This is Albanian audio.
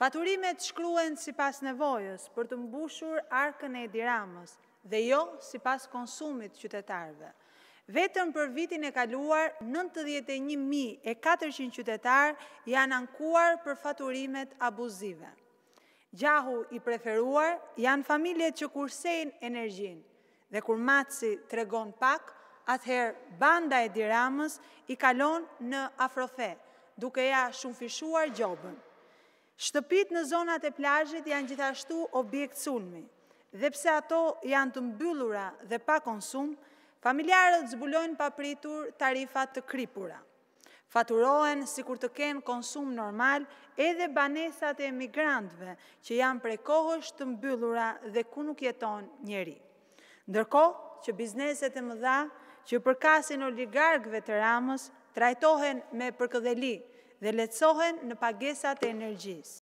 Faturimet shkruen si pas nevojës për të mbushur arkën e diramës dhe jo si pas konsumit qytetarve. Vetëm për vitin e kaluar, 91.400 qytetar janë ankuar për faturimet abuzive. Gjahu i preferuar janë familjet që kursejnë energjin dhe kur matësi tregon pak, atëherë banda e diramës i kalon në afrofe, duke ja shumë fishuar gjobën. Shtëpit në zonat e plajit janë gjithashtu objekt sunmi, dhe pse ato janë të mbyllura dhe pa konsum, familjarët zbulojnë papritur tarifat të kripura. Faturohen si kur të kenë konsum normal edhe banesat e emigrantve që janë prej kohësht të mbyllura dhe ku nuk jeton njeri. Ndërko që bizneset e mëdha që përkasin oligarkve të ramës trajtohen me përkëdheli dhe letësohen në pagesat e energjisë.